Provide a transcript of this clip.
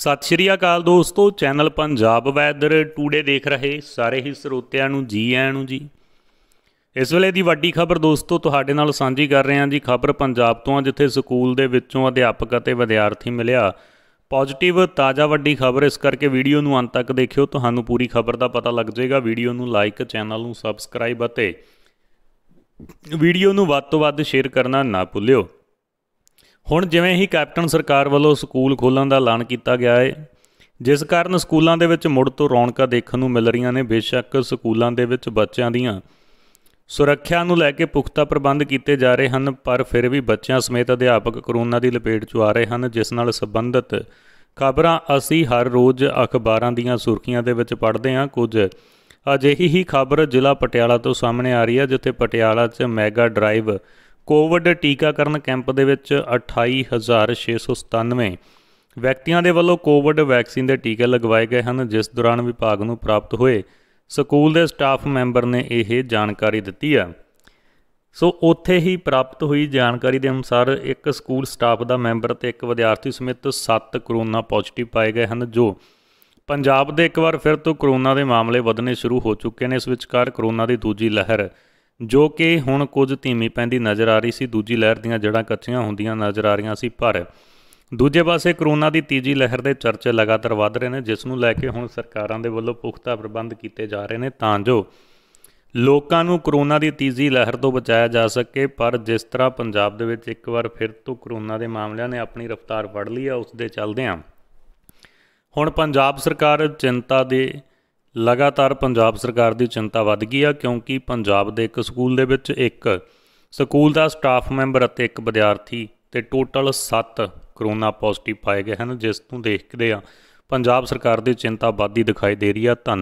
ਸਤਿ ਸ਼੍ਰੀ ਅਕਾਲ ਦੋਸਤੋ channel Punjab weather today ਦੇਖ ਰਹੇ ਸਾਰੇ ਹੀ ਸਰੋਤਿਆਂ ਨੂੰ ਜੀ ਆਇਆਂ ਨੂੰ ਜੀ ਇਸ ਵੇਲੇ ਦੀ ਵੱਡੀ ਖਬਰ ਦੋਸਤੋ ਤੁਹਾਡੇ ਨਾਲ ਸਾਂਝੀ ਕਰ ਰਹੇ ਹਾਂ ਜੀ ਖਬਰ ਪੰਜਾਬ ਤੋਂ ਆ ਜਿੱਥੇ ਸਕੂਲ ਦੇ ਵਿੱਚੋਂ ਅਧਿਆਪਕ ਅਤੇ ਵਿਦਿਆਰਥੀ ਮਿਲਿਆ ਪੋਜ਼ਿਟਿਵ ਤਾਜ਼ਾ ਵੱਡੀ ਖਬਰ ਇਸ ਕਰਕੇ ਵੀਡੀਓ ਨੂੰ ਅੰਤ ਤੱਕ ਦੇਖਿਓ ਤੁਹਾਨੂੰ ਪੂਰੀ ਖਬਰ ਦਾ ਪਤਾ ਲੱਗ ਜਾਏਗਾ ਵੀਡੀਓ ਨੂੰ ਲਾਈਕ ਚੈਨਲ ਨੂੰ ਸਬਸਕ੍ਰਾਈਬ ਅਤੇ ਵੀਡੀਓ ਨੂੰ ਵੱਧ ਤੋਂ ਵੱਧ ਸ਼ੇਅਰ ਕਰਨਾ ਨਾ ਭੁੱਲਿਓ ਹੁਣ ਜਿਵੇਂ ਹੀ ਕੈਪਟਨ ਸਰਕਾਰ ਵੱਲੋਂ ਸਕੂਲ ਖੋਲਣ ਦਾ ਐਲਾਨ ਕੀਤਾ ਗਿਆ ਹੈ ਜਿਸ ਕਾਰਨ ਸਕੂਲਾਂ ਦੇ ਵਿੱਚ ਮੁੜ ਤੋਂ ਰੌਣਕਾਂ ਦੇਖਣ ਨੂੰ ਮਿਲ ਰਹੀਆਂ ਨੇ ਬੇਸ਼ੱਕ ਸਕੂਲਾਂ ਦੇ ਵਿੱਚ ਬੱਚਿਆਂ ਦੀਆਂ ਸੁਰੱਖਿਆ ਨੂੰ ਲੈ ਕੇ ਪੁਖਤਾ ਪ੍ਰਬੰਧ ਕੀਤੇ ਜਾ ਰਹੇ ਹਨ ਪਰ ਫਿਰ ਵੀ ਬੱਚਿਆਂ ਸਮੇਤ ਅਧਿਆਪਕ ਕਰੋਨਾ ਦੀ ਲਪੇਟ 'ਚ ਆ ਰਹੇ ਹਨ ਜਿਸ ਨਾਲ ਸੰਬੰਧਿਤ ਖਬਰਾਂ ਅਸੀਂ ਹਰ ਰੋਜ਼ ਅਖਬਾਰਾਂ ਦੀਆਂ ਸੁਰਖੀਆਂ ਦੇ ਵਿੱਚ ਪੜ੍ਹਦੇ ਹਾਂ ਕੁਝ ਅਜਿਹੀ ਹੀ ਖਬਰ ਜ਼ਿਲ੍ਹਾ ਪਟਿਆਲਾ ਤੋਂ ਸਾਹਮਣੇ ਆ ਰਹੀ ਹੈ ਜਿੱਥੇ ਪਟਿਆਲਾ 'ਚ ਮੈਗਾ ਡਰਾਈਵ ਕੋਵਿਡ ਟੀਕਾਕਰਨ ਕੈਂਪ ਦੇ ਵਿੱਚ 28697 ਵਿਅਕਤੀਆਂ ਦੇ ਵੱਲੋਂ ਕੋਵਿਡ ਵੈਕਸੀਨ ਦੇ ਟੀਕੇ ਲਗਵਾਏ ਗਏ ਹਨ ਜਿਸ ਦੌਰਾਨ ਵਿਭਾਗ ਨੂੰ ਪ੍ਰਾਪਤ ਹੋਏ ਸਕੂਲ ਦੇ ਸਟਾਫ ਮੈਂਬਰ ਨੇ ਇਹ ਜਾਣਕਾਰੀ ਦਿੱਤੀ ਆ ਸੋ ਉੱਥੇ ਹੀ ਪ੍ਰਾਪਤ ਹੋਈ ਜਾਣਕਾਰੀ ਦੇ ਅਨੁਸਾਰ ਇੱਕ ਸਕੂਲ ਸਟਾਫ ਦਾ ਮੈਂਬਰ ਤੇ ਇੱਕ ਵਿਦਿਆਰਥੀ ਸਮੇਤ 7 ਕਰੋਨਾ ਪੋਜ਼ਿਟਿਵ ਪਾਏ ਗਏ ਹਨ ਜੋ ਪੰਜਾਬ ਦੇ ਇੱਕ ਵਾਰ ਫਿਰ ਤੋਂ ਕਰੋਨਾ ਦੇ ਮਾਮਲੇ ਵਧਨੇ ਸ਼ੁਰੂ ਹੋ ਚੁੱਕੇ ਨੇ ਇਸ ਵਿਚਕਾਰ ਕਰੋਨਾ ਦੀ ਦੂਜੀ ਲਹਿਰ ਜੋ ਕਿ ਹੁਣ ਕੁਝ ਧੀਮੀ ਪੈਂਦੀ ਨਜ਼ਰ ਆ ਰਹੀ ਸੀ ਦੂਜੀ ਲਹਿਰ ਦੀਆਂ ਜੜਾਂ ਕੱਚੀਆਂ ਹੁੰਦੀਆਂ ਨਜ਼ਰ ਆ ਰਹੀਆਂ ਸੀ ਪਰ ਦੂਜੇ ਪਾਸੇ ਕਰੋਨਾ ਦੀ ਤੀਜੀ ਲਹਿਰ ਦੇ ਚਰਚੇ ਲਗਾਤਾਰ ਵੱਧ ਰਹੇ ਨੇ ਜਿਸ ਨੂੰ ਲੈ ਕੇ ਹੁਣ ਸਰਕਾਰਾਂ ਦੇ ਵੱਲੋਂ ਪੁਖਤਾ ਪ੍ਰਬੰਧ ਕੀਤੇ ਜਾ ਰਹੇ ਨੇ ਤਾਂ ਜੋ ਲੋਕਾਂ ਨੂੰ ਕਰੋਨਾ ਦੀ ਤੀਜੀ ਲਹਿਰ ਤੋਂ ਬਚਾਇਆ ਜਾ ਸਕੇ ਪਰ ਜਿਸ ਤਰ੍ਹਾਂ ਪੰਜਾਬ ਦੇ ਵਿੱਚ ਇੱਕ ਵਾਰ ਫਿਰ ਤੋਂ ਕਰੋਨਾ ਦੇ ਮਾਮਲਿਆਂ ਨੇ ਆਪਣੀ ਰਫ਼ਤਾਰ ਵੜ ਲਈ ਆ ਉਸ ਦੇ ਚੱਲਦਿਆਂ ਹੁਣ ਪੰਜਾਬ ਸਰਕਾਰ ਚਿੰਤਾ ਦੇ ਲਗਾਤਾਰ ਪੰਜਾਬ ਸਰਕਾਰ ਦੀ ਚਿੰਤਾ ਵੱਧ ਗਈ ਆ ਕਿਉਂਕਿ ਪੰਜਾਬ ਦੇ ਇੱਕ ਸਕੂਲ ਦੇ ਵਿੱਚ ਇੱਕ ਸਕੂਲ ਦਾ ਸਟਾਫ ਮੈਂਬਰ ਅਤੇ ਇੱਕ ਵਿਦਿਆਰਥੀ ਤੇ ਟੋਟਲ 7 ਕਰੋਨਾ ਪੋਜ਼ਿਟਿਵ ਪਾਏ ਗਏ ਹਨ ਜਿਸ ਨੂੰ ਦੇਖਦੇ ਆ ਪੰਜਾਬ ਸਰਕਾਰ ਦੀ ਚਿੰਤਾ ਵੱਧਦੀ ਦਿਖਾਈ ਦੇ ਰਹੀ ਆ ਧੰਨ